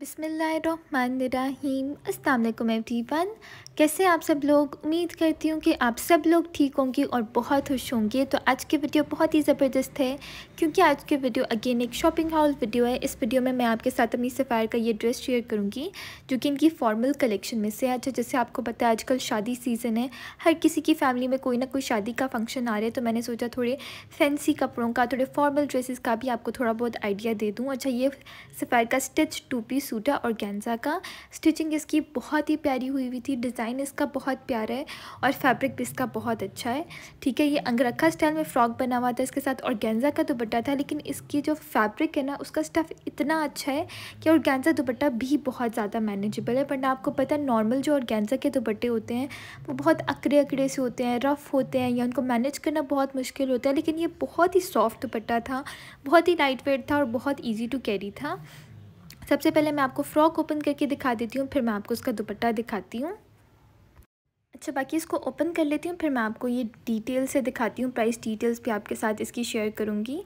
बिसमीम अल्लाम एवरीवन कैसे आप सब लोग उम्मीद करती हूँ कि आप सब लोग ठीक होंगे और बहुत खुश होंगे तो आज की वीडियो बहुत ही ज़बरदस्त है क्योंकि आज की वीडियो अगेन एक शॉपिंग हॉल वीडियो है इस वीडियो में मैं आपके साथ अपनी सफ़ायर का ये ड्रेस शेयर करूँगी जो कि इनकी फॉर्मल कलेक्शन में से है अच्छा जैसे आपको पता है आजकल शादी सीज़न है हर किसी की फैमिली में कोई ना कोई शादी का फंक्शन आ रहा है तो मैंने सोचा थोड़े फैंसी कपड़ों का थोड़े फॉर्मल ड्रेसेस का भी आपको थोड़ा बहुत आइडिया दे दूँ अच्छा ये सफ़ायर का स्टिच टू पीस सूटा और गेंजा का स्टिचिंग इसकी बहुत ही प्यारी हुई हुई थी डिज़ाइन इसका बहुत प्यारा है और फैब्रिक भी इसका बहुत अच्छा है ठीक है ये अंगरखा स्टाइल में फ़्रॉक बना हुआ था इसके साथ और गेंजा का दुपट्टा था लेकिन इसकी जो फैब्रिक है ना उसका स्टफ़ इतना अच्छा है कि और गेंजा दुपट्टा भी बहुत ज़्यादा मैनेजेबल है बट आपको पता है नॉर्मल जो और गेंजा के दुपट्टे होते हैं वो बहुत अकड़े अकड़े से होते हैं रफ़ होते हैं या उनको मैनेज करना बहुत मुश्किल होता है लेकिन ये बहुत ही सॉफ्ट दुपट्टा था बहुत ही लाइट वेट था और बहुत ईजी टू कैरी था सबसे पहले मैं आपको फ्रॉक ओपन करके दिखा देती हूँ फिर मैं आपको उसका दुपट्टा दिखाती हूँ अच्छा बाकी इसको ओपन कर लेती हूँ फिर मैं आपको ये डिटेल से दिखाती हूँ प्राइस डिटेल्स भी आपके साथ इसकी शेयर करूँगी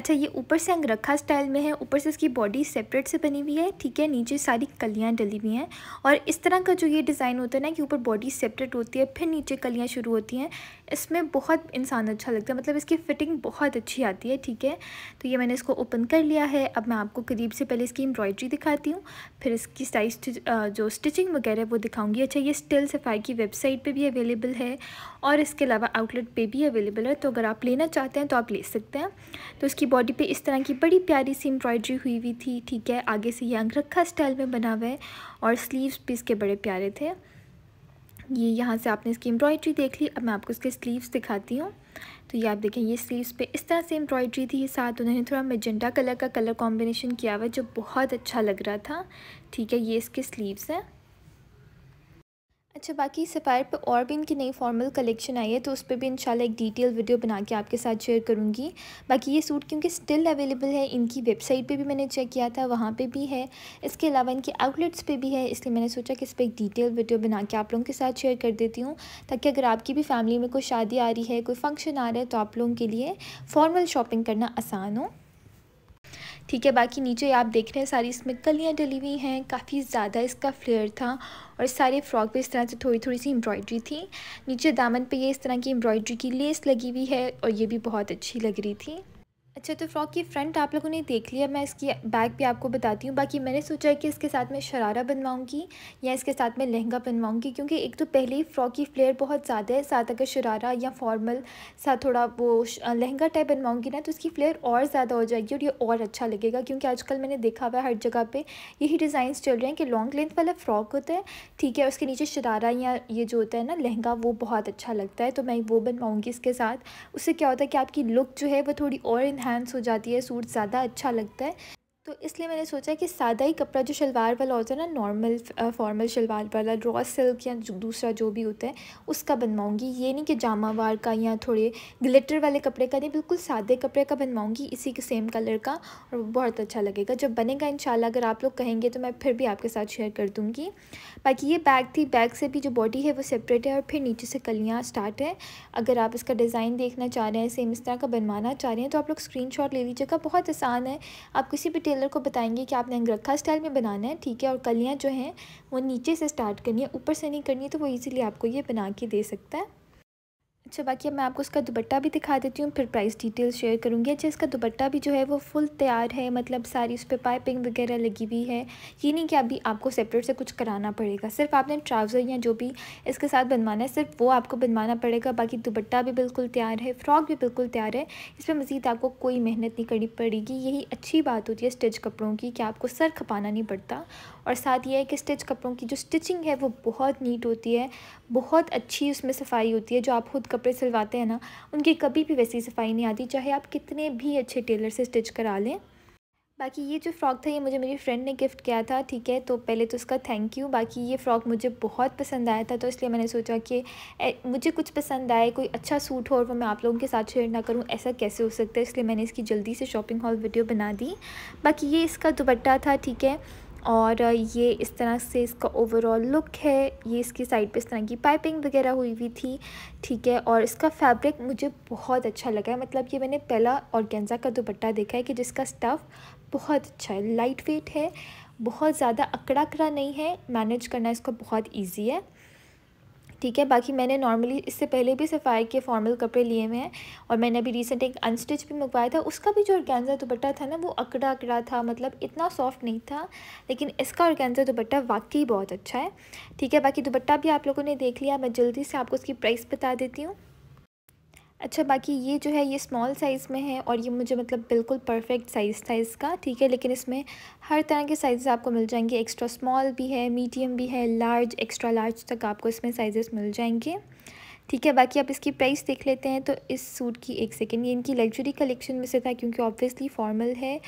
अच्छा ये ऊपर से अंगरखा स्टाइल में है ऊपर से इसकी बॉडी सेपरेट से बनी हुई है ठीक है नीचे सारी कलियाँ डली हुई हैं और इस तरह का जो ये डिज़ाइन होता है ना कि ऊपर बॉडी सेपरेट होती है फिर नीचे कलियाँ शुरू होती हैं इसमें बहुत इंसान अच्छा लगता है मतलब इसकी फ़िटिंग बहुत अच्छी आती है ठीक है तो ये मैंने इसको ओपन कर लिया है अब मैं आपको करीब से पहले इसकी एम्ब्रॉयड्री दिखाती हूँ फिर इसकी साइज जो स्टिचिंग वगैरह वो दिखाऊँगी अच्छा ये स्टिल सफ़ाई की वेबसाइट वेबसाइट पे भी अवेलेबल है और इसके अलावा आउटलेट पे भी अवेलेबल है तो अगर आप लेना चाहते हैं तो आप ले सकते हैं तो उसकी बॉडी पे इस तरह की बड़ी प्यारी सी एम्ब्रॉयडरी हुई हुई थी ठीक है आगे से ये अंगरखा स्टाइल में बना हुआ है और स्लीव्स भी इसके बड़े प्यारे थे ये यहाँ से आपने इसकी एम्ब्रॉयड्री देख ली अब मैं आपको इसके स्लीव्स दिखाती हूँ तो ये आप देखें ये स्लीव्स पे इस तरह से एम्ब्रॉयड्री थी साथ उन्होंने थोड़ा मेजेंडा कलर का कलर कॉम्बिनेशन किया हुआ जो बहुत अच्छा लग रहा था ठीक है ये इसके स्लीव्स हैं अच्छा बाकी सफ़ायर पे और भी इनकी नई फॉर्मल कलेक्शन आई है तो उस पर भी इंशाल्लाह एक डिटेल वीडियो बना के आपके साथ शेयर करूँगी बाकी ये सूट क्योंकि स्टिल अवेलेबल है इनकी वेबसाइट पे भी मैंने चेक किया था वहाँ पे भी है इसके अलावा इनके आउटलेट्स पे भी है इसलिए मैंने सोचा कि इस पर एक डिटेल वीडियो बना के आप लोगों के साथ शेयर कर देती हूँ ताकि अगर आपकी भी फैमिली में कोई शादी आ रही है कोई फंक्शन आ रहा है तो आप लोगों के लिए फॉर्मल शॉपिंग करना आसान हो ठीक है बाकी नीचे आप देख रहे हैं सारी इसमें कलियाँ डली हुई हैं काफ़ी ज़्यादा इसका फ्लेयर था और सारे फ्रॉक पे इस तरह से थोड़ी थोड़ी सी एम्ब्रॉयड्री थी नीचे दामन पे ये इस तरह की एम्ब्रॉयड्री की लेस लगी हुई है और ये भी बहुत अच्छी लग रही थी अच्छा तो फ्रॉक की फ्रंट आप लोगों ने देख लिया मैं इसकी बैक भी आपको बताती हूँ बाकी मैंने सोचा है कि इसके साथ मैं शरारा बनवाऊँगी या इसके साथ मैं लहंगा बनवाऊँगी क्योंकि एक तो पहले ही फ्रॉक की फ्लेयर बहुत ज़्यादा है साथ अगर शरारा या फॉर्मल साथ थोड़ा वो लहंगा टाइप बनवाऊँगी ना तो उसकी फ्लेयर और ज़्यादा हो जाएगी और ये और अच्छा लगेगा क्योंकि आजकल मैंने देखा हुआ है हर जगह पर यही डिज़ाइन चल रहे हैं कि लॉन्ग लेंथ वाला फ़्रॉक होता है ठीक है उसके नीचे शरारा या ये जो होता है ना लहंगा वो बहुत अच्छा लगता है तो मैं वो बनवाऊँगी इसके साथ उससे क्या होता है कि आपकी लुक जो है वो थोड़ी और एनहेंस हो जाती है सूट ज़्यादा अच्छा लगता है तो इसलिए मैंने सोचा कि सादा ही कपड़ा जो शलवार वाला होता है ना नॉर्मल फॉर्मल शलवार वाला रॉ सिल्क या दूसरा जो भी होता है उसका बनवाऊँगी ये नहीं कि जामावार का या थोड़े ग्लिटर वाले कपड़े का नहीं बिल्कुल सादे कपड़े का बनवाऊँगी इसी के सेम कलर का और बहुत अच्छा लगेगा जब बनेगा इन अगर आप लोग कहेंगे तो मैं फिर भी आपके साथ शेयर कर दूँगी बाकी ये बैग थी बैग से भी जो बॉडी है वो सेपरेट है और फिर नीचे से कलियाँ स्टार्ट है अगर आप इसका डिज़ाइन देखना चाह रहे हैं सेम इस तरह का बनवाना चाह रहे हैं तो आप लोग स्क्रीन ले लीजिएगा बहुत आसान है आप किसी भी कलर को बताएंगे कि आप अंगरखा स्टाइल में बनाना है ठीक है और कलियाँ जो हैं वो नीचे से स्टार्ट करनी है ऊपर से नहीं करनी है तो वो ईज़िली आपको ये बना के दे सकता है अच्छा बाकी अब मैं आपको इसका दुपट्टा भी दिखा देती हूँ फिर प्राइस डिटेल शेयर करूँगी अच्छा इसका दुपट्टा भी जो है वो फुल तैयार है मतलब सारी उस पर पाइपिंग वगैरह लगी हुई है ये नहीं कि अभी आपको सेपरेट से कुछ कराना पड़ेगा सिर्फ आपने ट्राउज़र या जो भी इसके साथ बनवाना है सिर्फ वो आपको बनवाना पड़ेगा बाकी दुपट्टा भी बिल्कुल तैयार है फ्रॉक भी बिल्कुल तैयार है इस पर मज़ीद आपको कोई मेहनत नहीं करनी पड़ेगी यही अच्छी बात होती है स्टिच कपड़ों की कि आपको सर खपाना नहीं पड़ता और साथ ये है कि स्टिच कपड़ों की जो स्टिचिंग है वो बहुत नीट होती है बहुत अच्छी उसमें सफाई होती है जो आप खुद कपड़े सिलवाते हैं ना उनकी कभी भी वैसी सफाई नहीं आती चाहे आप कितने भी अच्छे टेलर से स्टिच करा लें बाकी ये जो फ़्रॉक था ये मुझे मेरी फ्रेंड ने गिफ्ट किया था ठीक है तो पहले तो उसका थैंक यू बाकी ये फ़्रॉक मुझे बहुत पसंद आया था तो इसलिए मैंने सोचा कि मुझे कुछ पसंद आए कोई अच्छा सूट हो और वो मैं आप लोगों के साथ शेयर ना करूँ ऐसा कैसे हो सकता है इसलिए मैंने इसकी जल्दी से शॉपिंग हॉल वीडियो बना दी बाकी ये इसका दुपट्टा था ठीक है और ये इस तरह से इसका ओवरऑल लुक है ये इसकी साइड पे इस तरह की पाइपिंग वगैरह हुई हुई थी ठीक है और इसका फैब्रिक मुझे बहुत अच्छा लगा है मतलब ये मैंने पहला गेंजा का दुपट्टा देखा है कि जिसका स्टफ़ बहुत अच्छा है लाइट वेट है बहुत ज़्यादा अकड़ा अकड़ा नहीं है मैनेज करना इसको बहुत ईजी है ठीक है बाकी मैंने नॉर्मली इससे पहले भी सफ़ाई के फॉर्मल कपड़े लिए हुए हैं और मैंने अभी रिसेंट एक अनस्टिच भी मंगवाया था उसका भी जो ऑर्गेंजा दुपट्टा था ना वो अकड़ा अकड़ा था मतलब इतना सॉफ्ट नहीं था लेकिन इसका ऑर्गेंजा दुपट्टा वाकई बहुत अच्छा है ठीक है बाकी दुपट्टा भी आप लोगों ने देख लिया मैं जल्दी से आपको उसकी प्राइस बता देती हूँ अच्छा बाकी ये जो है ये स्मॉल साइज़ में है और ये मुझे मतलब बिल्कुल परफेक्ट साइज़ था इसका ठीक है लेकिन इसमें हर तरह के साइज़ आपको मिल जाएंगे एक्स्ट्रा स्मॉल भी है मीडियम भी है लार्ज एक्स्ट्रा लार्ज तक आपको इसमें साइज़ मिल जाएंगे ठीक है बाकी आप इसकी प्राइस देख लेते हैं तो इस सूट की एक सेकेंड ये इनकी लग्जरी कलेक्शन में से था क्योंकि ऑब्वियसली फॉर्मल है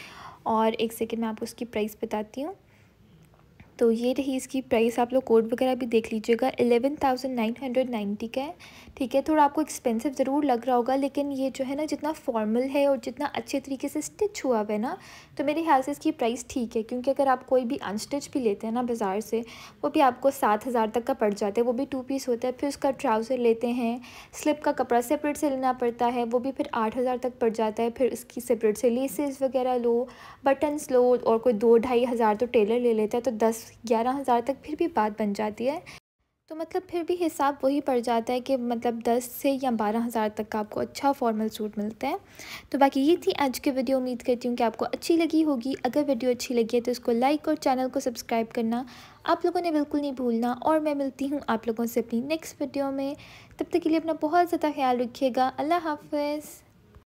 और एक सेकेंड मैं आपको उसकी प्राइस बताती हूँ तो ये रही इसकी प्राइस आप लोग कोड वगैरह भी देख लीजिएगा eleven thousand nine hundred ninety का है ठीक है थोड़ा आपको एक्सपेंसिव ज़रूर लग रहा होगा लेकिन ये जो है ना जितना फॉर्मल है और जितना अच्छे तरीके से स्टिच हुआ हुआ है ना तो मेरे ख्याल से इसकी प्राइस ठीक है क्योंकि अगर आप कोई भी अनस्टिच भी लेते हैं ना बाज़ार से वो भी आपको सात हज़ार तक का पड़ जाता है वो भी टू पीस होता है फिर उसका ट्राउज़र लेते हैं स्लिप का कपड़ा सेपरेट से लेना पड़ता है वो भी फिर आठ हज़ार तक पड़ जाता है फिर उसकी सेपरेट से लेसेस वगैरह लो बटन्स लो और कोई दो ढाई हज़ार तो टेलर ले लेता है तो दस ग्यारह हज़ार तक फिर भी बात बन जाती है तो मतलब फिर भी हिसाब वही पड़ जाता है कि मतलब दस से या बारह हज़ार तक का आपको अच्छा फॉर्मल सूट मिलता है तो बाकी ये थी आज की वीडियो उम्मीद करती हूँ कि आपको अच्छी लगी होगी अगर वीडियो अच्छी लगी है तो इसको लाइक और चैनल को सब्सक्राइब करना आप लोगों ने बिल्कुल नहीं भूलना और मैं मिलती हूँ आप लोगों से अपनी नेक्स्ट वीडियो में तब तक के लिए अपना बहुत ज़्यादा ख्याल रखिएगा अल्लाह हाफ